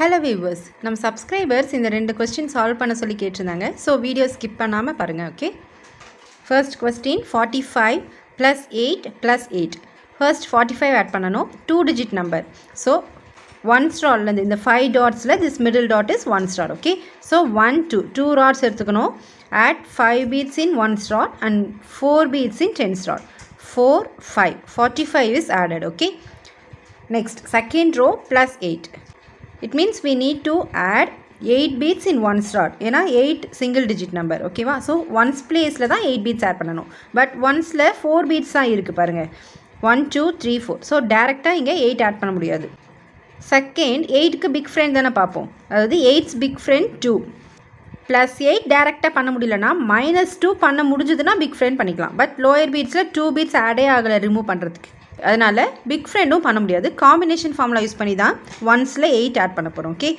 hello viewers நம்ம subscribers இந்த ரெண்டு கொஸ்டின் சால்வ் பண்ண சொல்லி கேட்டிருந்தாங்க ஸோ வீடியோ ஸ்கிப் பண்ணாமல் பாருங்கள் okay first question forty five plus eight plus eight first forty five add பண்ணணும் two digit number so one ஸ்டார்லேருந்து இந்த ஃபைவ் டாட்ஸில் this middle dot is one star okay so one two two rods எடுத்துக்கணும் add five beads in one star and four beads in ten star four five forty five is added okay next second row plus eight it means we need to add eight beads in one start ஏன்னா eight single digit number ஓகேவா so ones பிளேஸில் தான் eight beads add பண்ணணும் but ஒன்ஸில் four beads தான் இருக்குது பாருங்கள் one two three four so டேரெக்டாக இங்கே எயிட் ஆட் பண்ண முடியாது செகண்ட் எயிட்டுக்கு பிக் ஃப்ரெண்ட் தானே பார்ப்போம் அதாவது eight's big friend two plus eight டேரெக்டாக பண்ண முடியலன்னா மைனஸ் டூ பண்ண முடிஞ்சதுன்னா பிக் ஃப்ரெண்ட் பண்ணிக்கலாம் பட் லோயர் பீட்ஸில் டூ பீட்ஸ் ஆடே ஆகலை ரிமூவ் பண்ணுறதுக்கு அதனால் பிக் ஃப்ரெண்டும் பண்ண முடியாது காம்பினேஷன் ஃபார்முலா யூஸ் பண்ணி தான் ஒன்ஸில் எயிட் ஆட் பண்ண போகிறோம் ஓகே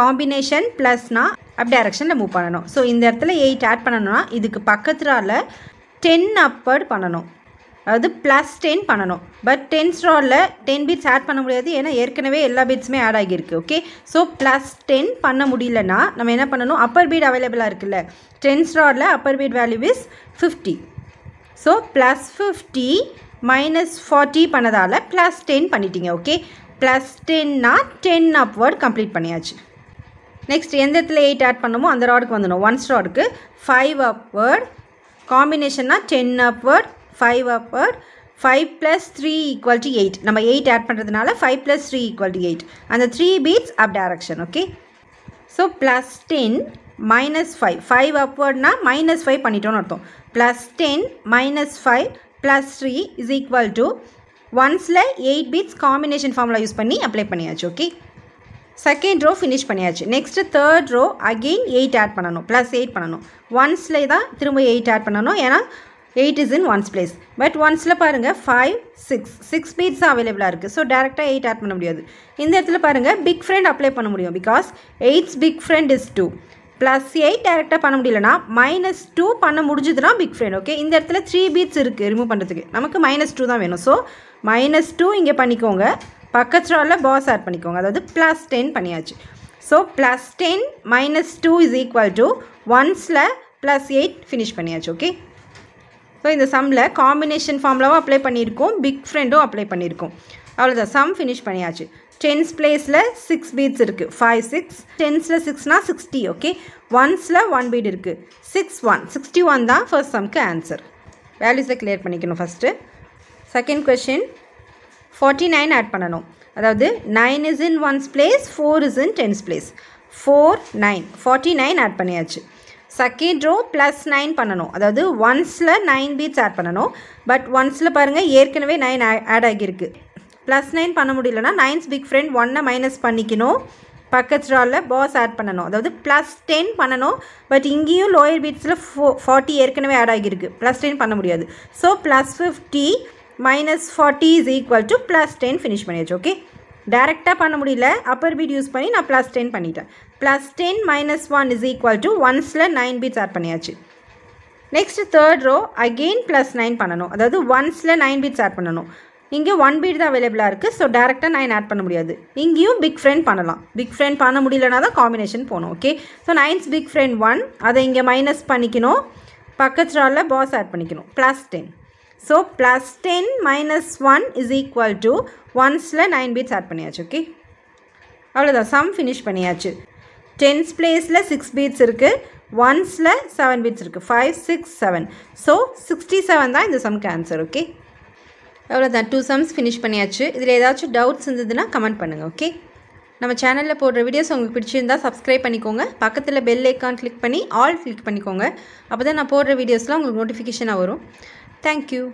காம்பினேஷன் ப்ளஸ்னா அப் டேரெக்ஷனில் மூவ் பண்ணணும் ஸோ இந்த இடத்துல எயிட் ஆட் பண்ணணும்னா இதுக்கு பக்கத்தில் டென் அப்பர்ட் பண்ணணும் அதாவது ப்ளஸ் டென் பண்ணணும் பட் டென் ஸ்ட்ராவில் டென் பிட்ஸ் ஆட் பண்ண முடியாது ஏன்னா ஏற்கனவே எல்லா பிட்ஸுமே ஆட் ஆகியிருக்கு ஓகே ஸோ ப்ளஸ் டென் பண்ண முடியலன்னா நம்ம என்ன பண்ணணும் அப்பர் பீட் அவைலபிளாக இருக்குல்ல டென் ஸ்ட்ராவில் upper bead value is fifty so plus fifty minus forty பண்ணதால் ப்ளஸ் டென் பண்ணிட்டீங்க ஓகே ப்ளஸ் டென்னா டென் அப்வேர்ட் கம்ப்ளீட் பண்ணியாச்சு நெக்ஸ்ட் எந்த இடத்துல எயிட் ஆட் பண்ணமோ அந்த ராடுக்கு வந்துடும் ஒன்ஸ் ராடுக்கு five upward காம்பினேஷன்னா ten upward five upward five plus three equal eight நம்ம எயிட் ஆட் பண்ணுறதுனால five plus three equal eight அந்த three beads up direction okay so plus ten minus five five அப்வர்ட்னா minus five பண்ணிட்டோன்னு அர்த்தம் plus ten minus five plus three is equal to ஒன்ஸில் eight beads combination formula use பண்ணி apply பண்ணியாச்சு okay second row finish பண்ணியாச்சு next third row again eight add பண்ணணும் plus eight பண்ணணும் ஒன்ஸில் தான் திரும்ப எயிட் ஆட் பண்ணணும் ஏன்னா eight is in ones place but ஒன்ஸில் பாருங்கள் ஃபைவ் சிக்ஸ் சிக்ஸ் பீட்ஸ் அவைலபிளாக இருக்குது ஸோ டேரெக்டாக எயிட் ஆட் பண்ண முடியாது இந்த இடத்துல பாருங்கள் பிக் ஃப்ரெண்ட் அப்ளை பண்ண முடியும் because eight's big friend is two plus eight டேரெக்டாக பண்ண முடியலனா மைனஸ் டூ பண்ண முடிஞ்சதுன்னா பிக் ஃப்ரெண்ட் ஓகே இந்த இடத்துல த்ரீ பீட்ஸ் இருக்குது ரிமூவ் பண்ணுறதுக்கு நமக்கு மைனஸ் டூ தான் வேணும் ஸோ மைனஸ் டூ இங்கே பண்ணிக்கோங்க பக்கத்தில் பாஸ் ஆட் பண்ணிக்கோங்க அதாவது ப்ளஸ் டென் பண்ணியாச்சு so plus ten minus two is equal to ஒன்ஸில் ப்ளஸ் எயிட் ஃபினிஷ் பண்ணியாச்சு ஓகே ஸோ இந்த சம்மில் காம்பினேஷன் ஃபார்ம்லாவும் அப்ளை பண்ணியிருக்கோம் பிக் ஃப்ரெண்டும் அப்ளை பண்ணியிருக்கோம் அவ்வளோதான் சம் ஃபினிஷ் பண்ணியாச்சு டென்ஸ் பிளேஸில் சிக்ஸ் பீட்ஸ் இருக்குது ஃபைவ் சிக்ஸ் டென்ஸில் சிக்ஸ்னால் சிக்ஸ்டி ஓகே ஒன்ஸில் ஒன் பீட் இருக்குது சிக்ஸ் ஒன் சிக்ஸ்டி ஒன் தான் ஃபர்ஸ்ட் சம்க்கு ஆன்சர் வேல்யூஸை கிளியர் பண்ணிக்கணும் first second question forty nine add பண்ணணும் அதாவது nine is in ones place four is in tens place four nine forty nine add பண்ணியாச்சு second row plus nine பண்ணணும் அதாவது ஒன்ஸில் நைன் பீட்ஸ் ஆட் பண்ணணும் பட் ஒன்ஸில் பாருங்கள் ஏற்கனவே நைன் ஆட் ஆகியிருக்கு ப்ளஸ் நைன் பண்ண முடியலன்னா நைன்ஸ் பிக் ஃப்ரெண்ட் ஒன்னை மைனஸ் பண்ணிக்கணும் பக்கத்து ட்ராவில் பாஸ் ஆட் பண்ணணும் அதாவது ப்ளஸ் டென் பண்ணணும் பட் இங்கேயும் லோயர் பீட்ஸில் ஃபோ ஃபார்ட்டி ஏற்கனவே ஆட் ஆகியிருக்கு ப்ளஸ் டென் பண்ண முடியாது so plus fifty minus forty is equal to plus ten finish பண்ணியாச்சு ஓகே டேரெக்டாக பண்ண முடியல அப்பர் பீட் யூஸ் பண்ணி நான் ப்ளஸ் டென் பண்ணிட்டேன் plus ten minus one is equal to ஒன்ஸில் நைன் பீட்ஸ் ஆட் பண்ணியாச்சு next third row again plus nine பண்ணணும் அதாவது ஒன்ஸில் நைன் பீட்ஸ் ஆட் பண்ணணும் இங்கே ஒன் பீட் தான் அவைலபிளாக இருக்குது ஸோ டேரெக்டாக நைன் ஆட் பண்ண முடியாது இங்கேயும் பிக் ஃப்ரெண்ட் பண்ணலாம் பிக் ஃப்ரெண்ட் பண்ண முடியலனா தான் காம்பினேஷன் போகணும் okay so nine's big friend one அதை இங்கே மைனஸ் பண்ணிக்கணும் பக்கத்து ராலில் பாஸ் ஆட் பண்ணிக்கணும் plus ten so plus ten minus one is equal to ஒன்ஸில் நைன் பீட்ஸ் ஆட் பண்ணியாச்சு ஓகே அவ்வளோதான் சம் ஃபினிஷ் பண்ணியாச்சு டென்ஸ் பிளேஸில் சிக்ஸ் பீட்ஸ் இருக்குது ஒன்ஸில் செவன் பீட்ஸ் இருக்குது five six seven so sixty seven தான் இந்த சம்க்கு ஆன்சர் ஓகே அவ்வளோதான் டூ சம்ஸ் ஃபினிஷ் பண்ணியாச்சு இதில் ஏதாச்சும் டவுட்ஸ் இருந்ததுன்னா கமெண்ட் பண்ணுங்கள் ஓகே நம்ம சேனலில் போடுற வீடியோஸ் உங்களுக்கு பிடிச்சிருந்தா சப்ஸ்கிரைப் பண்ணிக்கோங்க பக்கத்தில் பெல் ஐக்கான் கிளிக் பண்ணி ஆல் கிளிக் பண்ணிக்கோங்க அப்போ தான் நான் போடுற வீடியோஸ்லாம் உங்களுக்கு நோட்டிஃபிகேஷனாக வரும் தேங்க்யூ